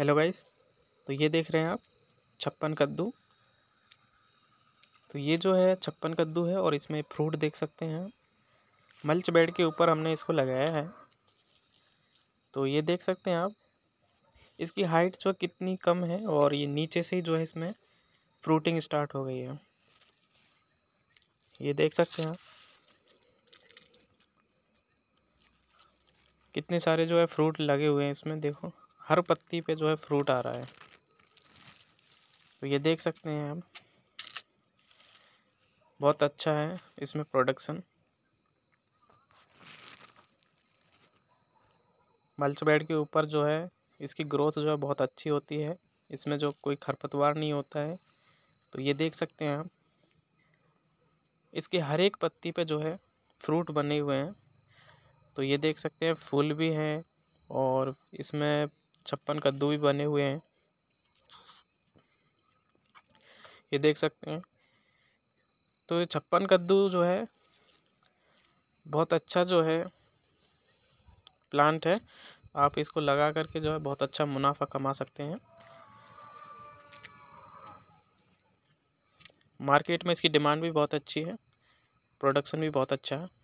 hello guys तो ये देख रहे हैं आप छप्पन कद्दू तो ये जो है छप्पन कद्दू है और इसमें फ्रूट देख सकते हैं मल्च बेड के ऊपर हमने इसको लगाया है तो ये देख सकते हैं आप इसकी हाइट जो कितनी कम है और ये नीचे से ही जो है इसमें फ्रूटिंग स्टार्ट हो गई है ये देख सकते हैं कितने सारे जो है फ्रूट लगे हुए हैं इसमें देखो हर पत्ती पे जो है फ्रूट आ रहा है तो ये देख सकते हैं हम बहुत अच्छा है इसमें प्रोडक्शन मल्च बेड के ऊपर जो है इसकी ग्रोथ जो है बहुत अच्छी होती है इसमें जो कोई खरपतवार नहीं होता है तो ये देख सकते हैं आप इसके हर एक पत्ती पे जो है फ्रूट बने हुए हैं तो ये देख सकते हैं फूल भी हैं और इसमें छप्पन कद्दू भी बने हुए हैं ये देख सकते हैं तो ये छप्पन कद्दू जो है बहुत अच्छा जो है प्लांट है आप इसको लगा करके जो है बहुत अच्छा मुनाफा कमा सकते हैं मार्केट में इसकी डिमांड भी बहुत अच्छी है प्रोडक्शन भी बहुत अच्छा है